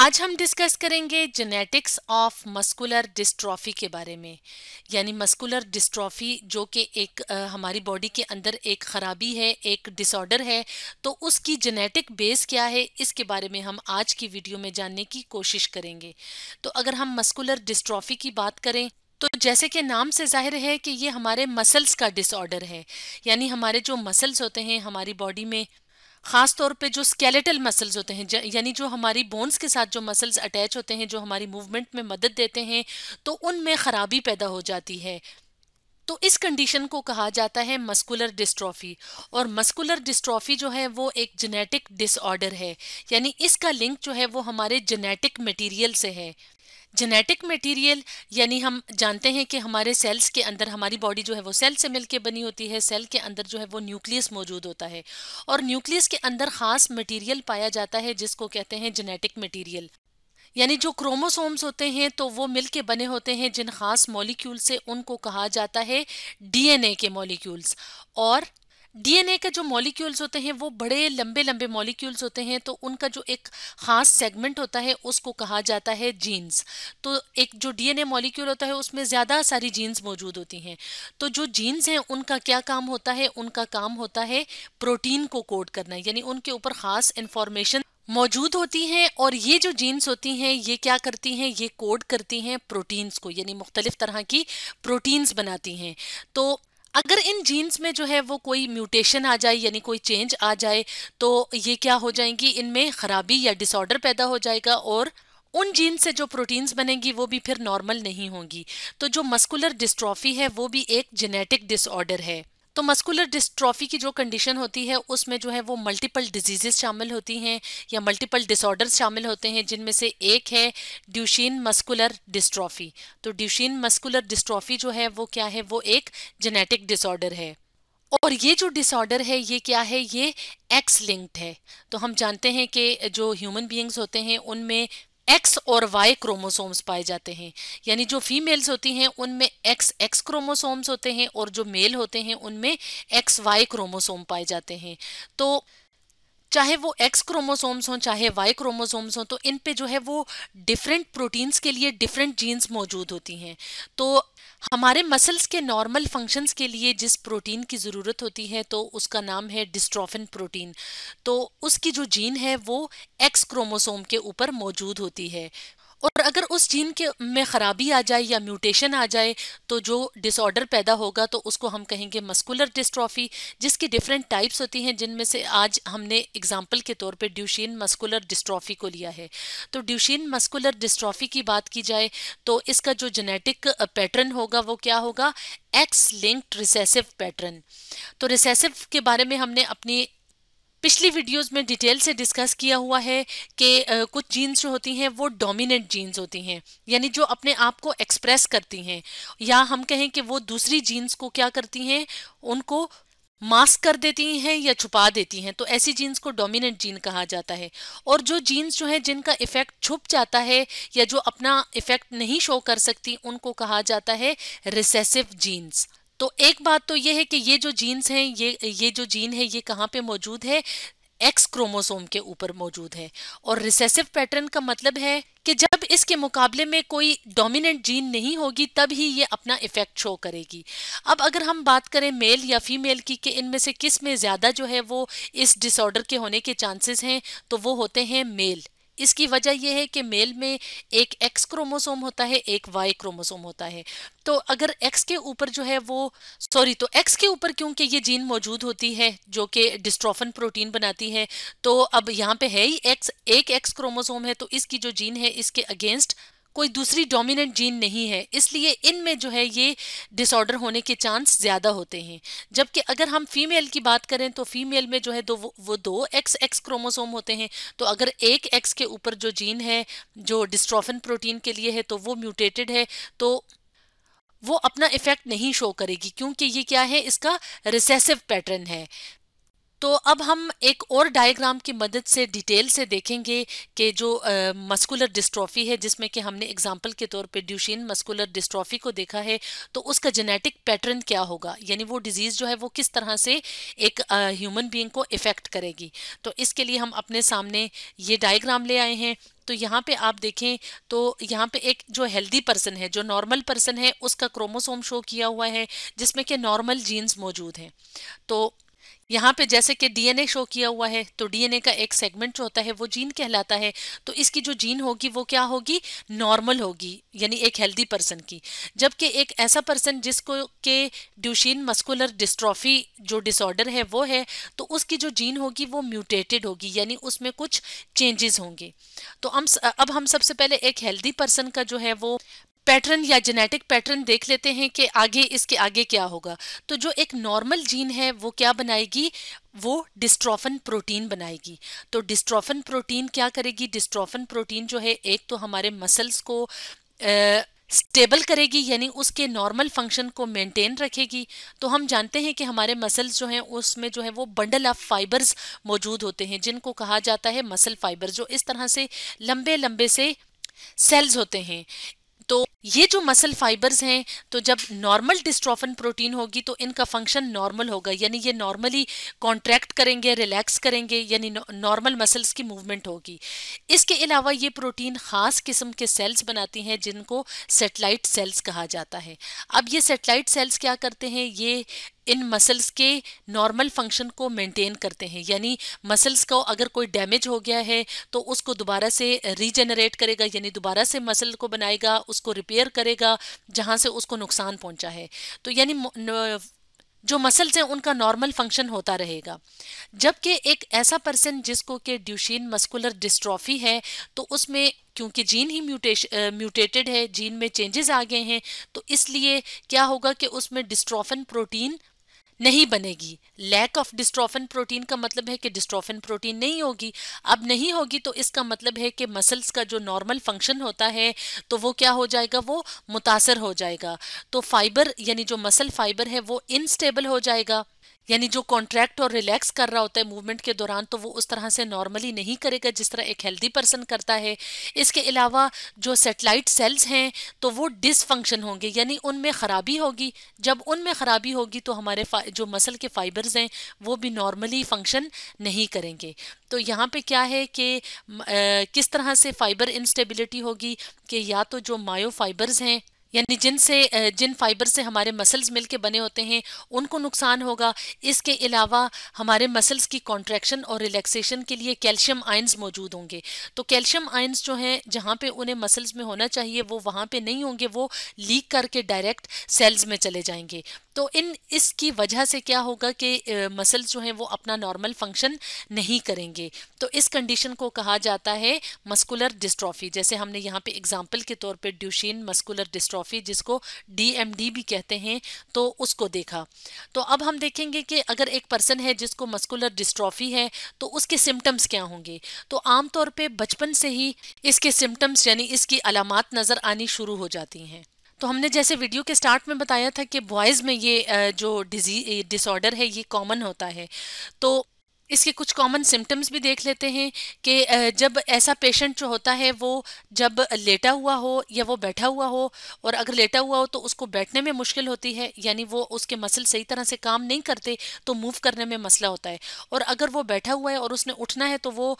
आज हम डिस्कस करेंगे जेनेटिक्स ऑफ मस्कुलर डिस्ट्रॉफी के बारे में यानी मस्कुलर डिस्ट्रॉफी जो कि एक आ, हमारी बॉडी के अंदर एक ख़राबी है एक डिसऑर्डर है तो उसकी जेनेटिक बेस क्या है इसके बारे में हम आज की वीडियो में जानने की कोशिश करेंगे तो अगर हम मस्कुलर डिस्ट्रॉफी की बात करें तो जैसे कि नाम से जाहिर है कि ये हमारे मसल्स का डिसऑर्डर है यानी हमारे जो मसल्स होते हैं हमारी बॉडी में ख़ास तौर पे जो स्केलेटल मसल्स होते हैं यानी जो हमारी बोन्स के साथ जो मसल्स अटैच होते हैं जो हमारी मूवमेंट में मदद देते हैं तो उनमें ख़राबी पैदा हो जाती है तो इस कंडीशन को कहा जाता है मस्कुलर डिस्ट्रॉफी और मस्कुलर डिस्ट्रॉफी जो है वो एक जेनेटिक डिसऑर्डर है यानी इसका लिंक जो है वो हमारे जेनेटिक मटीरियल से है जेनेटिक मटेरियल यानी हम जानते हैं कि हमारे सेल्स के अंदर हमारी बॉडी जो है वो सेल से मिलके बनी होती है सेल के अंदर जो है वो न्यूक्लियस मौजूद होता है और न्यूक्लियस के अंदर ख़ास मटेरियल पाया जाता है जिसको कहते हैं जेनेटिक मटेरियल यानी जो क्रोमोसोम्स होते हैं तो वो मिल के बने होते हैं जिन खास मॉलिक्यूल से उनको कहा जाता है डीएनए के मॉलिक्यूल्स और डीएनए के जो मॉलिक्यूल्स होते हैं वो बड़े लंबे लंबे मॉलिक्यूल्स होते हैं तो उनका जो एक खास सेगमेंट होता है उसको कहा जाता है जीन्स तो एक जो डीएनए मॉलिक्यूल होता है उसमें ज़्यादा सारी जीन्स मौजूद होती हैं तो जो जीन्स हैं उनका क्या काम होता है उनका काम होता है प्रोटीन को कोड करना यानी उनके ऊपर खास इन्फॉर्मेशन मौजूद होती हैं और ये जो जीन्स होती हैं ये क्या करती हैं ये कोड करती हैं प्रोटीन्स को यानी मुख्तलिफ तरह की प्रोटीन्स बनाती हैं तो अगर इन जीन्स में जो है वो कोई म्यूटेशन आ जाए यानी कोई चेंज आ जाए तो ये क्या हो जाएंगी इनमें खराबी या डिसऑर्डर पैदा हो जाएगा और उन जीन से जो प्रोटीन्स बनेंगी वो भी फिर नॉर्मल नहीं होंगी तो जो मस्कुलर डिस्ट्रॉफी है वो भी एक जेनेटिक डिसऑर्डर है तो मस्कुलर डिस्ट्रॉफी की जो कंडीशन होती है उसमें जो है वो मल्टीपल डिजीजेस शामिल होती हैं या मल्टीपल डिसऑर्डर्स शामिल होते हैं जिनमें से एक है ड्यूशीन मस्कुलर डिस्ट्रॉफी तो ड्यूशीन मस्कुलर डिस्ट्रॉफी जो है वो क्या है वो एक जेनेटिक डिसऑर्डर है और ये जो डिसऑर्डर है ये क्या है ये एक्स लिंक्ड है तो हम जानते हैं कि जो ह्यूमन बीइंग्स होते हैं उनमें एक्स और वाई क्रोमोसोम्स पाए जाते हैं यानी जो फीमेल्स होती हैं उनमें एक्स एक्स क्रोमोसोम्स होते हैं और जो मेल होते हैं उनमें एक्स वाई क्रोमोसोम पाए जाते हैं तो चाहे वो एक्स क्रोमोसोम्स हों चाहे वाई क्रोमोसोम्स हों तो इन पे जो है वो डिफरेंट प्रोटीन्स के लिए डिफरेंट जीन्स मौजूद होती हैं तो हमारे मसल्स के नॉर्मल फंक्शंस के लिए जिस प्रोटीन की ज़रूरत होती है तो उसका नाम है डिस्ट्रोफिन प्रोटीन तो उसकी जो जीन है वो एक्स क्रोमोसोम के ऊपर मौजूद होती है और अगर उस जीन के में ख़राबी आ जाए या म्यूटेशन आ जाए तो जो डिसऑर्डर पैदा होगा तो उसको हम कहेंगे मस्कुलर डिस्ट्रॉफी जिसकी डिफरेंट टाइप्स होती हैं जिनमें से आज हमने एग्जाम्पल के तौर पर ड्यूशीन मस्कुलर डिस्ट्रॉफी को लिया है तो ड्यूशीन मस्कुलर डिस्ट्रॉफी की बात की जाए तो इसका जो जेनेटिक पैटर्न होगा वो क्या होगा एक्स लिंक्ड रिसेसिव पैटर्न तो रिसेसिव के बारे में हमने अपनी पिछली वीडियोस में डिटेल से डिस्कस किया हुआ है कि कुछ जीन्स जो होती हैं वो डोमिनेंट जीन्स होती हैं यानी जो अपने आप को एक्सप्रेस करती हैं या हम कहें कि वो दूसरी जीन्स को क्या करती हैं उनको मास्क कर देती हैं या छुपा देती हैं तो ऐसी जीन्स को डोमिनेंट जीन कहा जाता है और जो जीन्स जो है जिनका इफ़ेक्ट छुप जाता है या जो अपना इफ़ेक्ट नहीं शो कर सकती उनको कहा जाता है रिसेसिव जीन्स तो एक बात तो ये है कि ये जो जीन्स हैं ये ये जो जीन है ये कहाँ पे मौजूद है एक्स क्रोमोसोम के ऊपर मौजूद है और रिसेसिव पैटर्न का मतलब है कि जब इसके मुकाबले में कोई डोमिनेंट जीन नहीं होगी तब ही ये अपना इफेक्ट शो करेगी अब अगर हम बात करें मेल या फीमेल की कि इनमें से किस में ज़्यादा जो है वो इस डिसऑर्डर के होने के चांसेस हैं तो वो होते हैं मेल इसकी वजह यह है कि मेल में एक एक्स क्रोमोसोम होता है एक वाई क्रोमोसोम होता है तो अगर एक्स के ऊपर जो है वो सॉरी तो एक्स के ऊपर क्योंकि ये जीन मौजूद होती है जो कि डिस्ट्रोफन प्रोटीन बनाती है तो अब यहाँ पे है ही एक्स एक एक्स क्रोमोसोम है तो इसकी जो जीन है इसके अगेंस्ट कोई दूसरी डोमिनेंट जीन नहीं है इसलिए इनमें जो है ये डिसऑर्डर होने के चांस ज़्यादा होते हैं जबकि अगर हम फीमेल की बात करें तो फीमेल में जो है दो वो, दो एक्स एक्स क्रोमोसोम होते हैं तो अगर एक एक्स के ऊपर जो जीन है जो डिस्ट्रोफिन प्रोटीन के लिए है तो वो म्यूटेटेड है तो वो अपना इफ़ेक्ट नहीं शो करेगी क्योंकि ये क्या है इसका रिसेसिव पैटर्न है तो अब हम एक और डायग्राम की मदद से डिटेल से देखेंगे कि जो आ, मस्कुलर डिस्ट्रॉफी है जिसमें कि हमने एग्जाम्पल के तौर पे ड्यूशीन मस्कुलर डिस्ट्रॉफी को देखा है तो उसका जेनेटिक पैटर्न क्या होगा यानी वो डिजीज़ जो है वो किस तरह से एक ह्यूमन बींग को इफ़ेक्ट करेगी तो इसके लिए हम अपने सामने ये डायग्राम ले आए हैं तो यहाँ पे आप देखें तो यहाँ पे एक जो हेल्दी पर्सन है जो नॉर्मल पर्सन है उसका क्रोमोसोम शो किया हुआ है जिसमें कि नॉर्मल जीन्स मौजूद हैं तो यहाँ पे जैसे कि डीएनए शो किया हुआ है तो डीएनए का एक सेगमेंट जो होता है वो जीन कहलाता है तो इसकी जो जीन होगी वो क्या होगी नॉर्मल होगी यानी एक हेल्दी पर्सन की जबकि एक ऐसा पर्सन जिसको के ड्यूशीन मस्कुलर डिस्ट्रॉफी जो डिसऑर्डर है वो है तो उसकी जो जीन होगी वो म्यूटेटेड होगी यानी उसमें कुछ चेंजेस होंगे तो हम अब हम सबसे पहले एक हेल्दी पर्सन का जो है वो पैटर्न या जेनेटिक पैटर्न देख लेते हैं कि आगे इसके आगे क्या होगा तो जो एक नॉर्मल जीन है वो क्या बनाएगी वो डिस्ट्रॉफन प्रोटीन बनाएगी तो डिस्ट्रॉफन प्रोटीन क्या करेगी डिस्ट्रोफन प्रोटीन जो है एक तो हमारे मसल्स को आ, स्टेबल करेगी यानी उसके नॉर्मल फंक्शन को मेंटेन रखेगी तो हम जानते हैं कि हमारे मसल्स जो हैं उसमें जो है वो बंडल ऑफ फाइबर्स मौजूद होते हैं जिनको कहा जाता है मसल फाइबर जो इस तरह से लंबे लंबे से सेल्स होते हैं तो ये जो मसल फाइबर्स हैं तो जब नॉर्मल डिस्ट्रोफन प्रोटीन होगी तो इनका फंक्शन नॉर्मल होगा यानी ये नॉर्मली कॉन्ट्रैक्ट करेंगे रिलैक्स करेंगे यानी नॉर्मल मसल्स की मूवमेंट होगी इसके अलावा ये प्रोटीन ख़ास किस्म के सेल्स बनाती हैं जिनको सेटेलाइट सेल्स कहा जाता है अब ये सेटेलाइट सेल्स क्या करते हैं ये इन मसल्स के नॉर्मल फंक्शन को मेंटेन करते हैं यानी मसल्स को अगर कोई डैमेज हो गया है तो उसको दोबारा से रीजनरेट करेगा यानी दोबारा से मसल को बनाएगा उसको रिपेयर करेगा जहाँ से उसको नुकसान पहुँचा है तो यानी जो मसल्स हैं उनका नॉर्मल फंक्शन होता रहेगा जबकि एक ऐसा पर्सन जिसको के ड्यूशीन मस्कुलर डिस्ट्रॉफी है तो उसमें क्योंकि जीन ही म्यूटेश म्यूटेटेड है जीन में चेंजेस आ गए हैं तो इसलिए क्या होगा कि उसमें डिस्ट्रॉफन प्रोटीन नहीं बनेगी लैक ऑफ डिस्ट्रोफिन प्रोटीन का मतलब है कि डिस्ट्रोफिन प्रोटीन नहीं होगी अब नहीं होगी तो इसका मतलब है कि मसल्स का जो नॉर्मल फंक्शन होता है तो वो क्या हो जाएगा वो मुतासर हो जाएगा तो फाइबर यानी जो मसल फाइबर है वो इनस्टेबल हो जाएगा यानी जो कॉन्ट्रैक्ट और रिलैक्स कर रहा होता है मूवमेंट के दौरान तो वो उस तरह से नॉर्मली नहीं करेगा जिस तरह एक हेल्दी पर्सन करता है इसके अलावा जो सेटेलाइट सेल्स हैं तो वो डिसफंक्शन होंगे यानी उनमें ख़राबी होगी जब उनमें ख़राबी होगी तो हमारे जो मसल के फाइबर्स हैं वो भी नॉर्मली फंक्शन नहीं करेंगे तो यहाँ पे क्या है कि किस तरह से फ़ाइबर इंस्टेबिलिटी होगी कि या तो जो मायो फाइबर्स हैं यानी जिनसे जिन फाइबर से हमारे मसल्स मिलके बने होते हैं उनको नुकसान होगा इसके अलावा हमारे मसल्स की कॉन्ट्रैक्शन और रिलैक्सेशन के लिए कैल्शियम आयंस मौजूद होंगे तो कैल्शियम आयंस जो हैं जहाँ पे उन्हें मसल्स में होना चाहिए वो वहाँ पे नहीं होंगे वो लीक करके डायरेक्ट सेल्स में चले जाएंगे तो इन इसकी वजह से क्या होगा कि मसल्स जो हैं वो अपना नॉर्मल फंक्शन नहीं करेंगे तो इस कंडीशन को कहा जाता है मस्कुलर डिस्ट्रॉफी जैसे हमने यहाँ पर एग्जाम्पल के तौर पर ड्यूशीन मस्कुलर डिस्ट्रॉफी ट्रॉफी जिसको डीएमडी भी कहते हैं तो उसको देखा तो अब हम देखेंगे कि अगर एक पर्सन है जिसको मस्कुलर डिस्ट्रॉफी है तो उसके सिम्टम्स क्या होंगे तो आमतौर पर बचपन से ही इसके सिम्टम्स यानी इसकी अलामत नज़र आनी शुरू हो जाती हैं तो हमने जैसे वीडियो के स्टार्ट में बताया था कि बॉयज़ में ये जो डिजी डिसऑर्डर है ये कॉमन होता है तो इसके कुछ कॉमन सिम्टम्स भी देख लेते हैं कि जब ऐसा पेशेंट जो होता है वो जब लेटा हुआ हो या वो बैठा हुआ हो और अगर लेटा हुआ हो तो उसको बैठने में मुश्किल होती है यानी वो उसके मसल सही तरह से काम नहीं करते तो मूव करने में मसला होता है और अगर वो बैठा हुआ है और उसने उठना है तो वो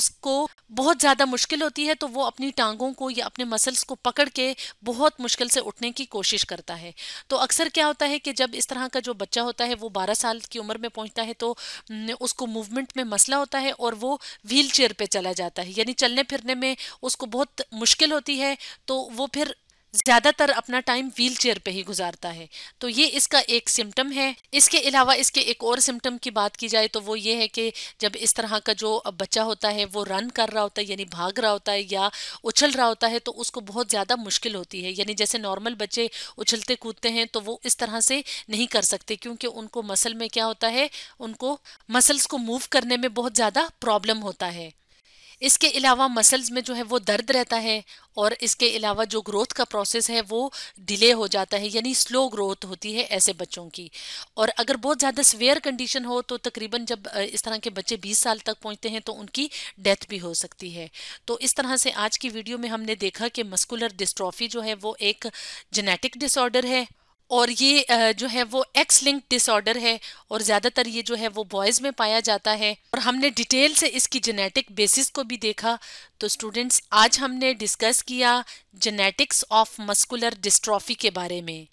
उसको बहुत ज़्यादा मुश्किल होती है तो वो अपनी टांगों को या अपने मसल्स को पकड़ के बहुत मुश्किल से उठने की कोशिश करता है तो अक्सर क्या होता है कि जब इस तरह का जो बच्चा होता है वो बारह साल की उम्र में पहुँचता है तो उस उसको मूवमेंट में मसला होता है और वो व्हील चेयर पर चला जाता है यानी चलने फिरने में उसको बहुत मुश्किल होती है तो वो फिर ज़्यादातर अपना टाइम व्हील चेयर पर ही गुजारता है तो ये इसका एक सिम्टम है इसके अलावा इसके एक और सिम्टम की बात की जाए तो वो ये है कि जब इस तरह का जो बच्चा होता है वो रन कर रहा होता है यानी भाग रहा होता है या उछल रहा होता है तो उसको बहुत ज़्यादा मुश्किल होती है यानी जैसे नॉर्मल बच्चे उछलते कूदते हैं तो वो इस तरह से नहीं कर सकते क्योंकि उनको मसल में क्या होता है उनको मसल्स को मूव करने में बहुत ज़्यादा प्रॉब्लम होता है इसके अलावा मसल्स में जो है वो दर्द रहता है और इसके अलावा जो ग्रोथ का प्रोसेस है वो डिले हो जाता है यानी स्लो ग्रोथ होती है ऐसे बच्चों की और अगर बहुत ज़्यादा स्वेयर कंडीशन हो तो तकरीबन जब इस तरह के बच्चे 20 साल तक पहुंचते हैं तो उनकी डेथ भी हो सकती है तो इस तरह से आज की वीडियो में हमने देखा कि मस्कुलर डिस्ट्रॉफी जो है वो एक जेनेटिक डिसऑर्डर है और ये जो है वो एक्स लिंक डिसऑर्डर है और ज़्यादातर ये जो है वो बॉयज़ में पाया जाता है और हमने डिटेल से इसकी जेनेटिक बेसिस को भी देखा तो स्टूडेंट्स आज हमने डिस्कस किया जेनेटिक्स ऑफ मस्कुलर डिस्ट्रॉफी के बारे में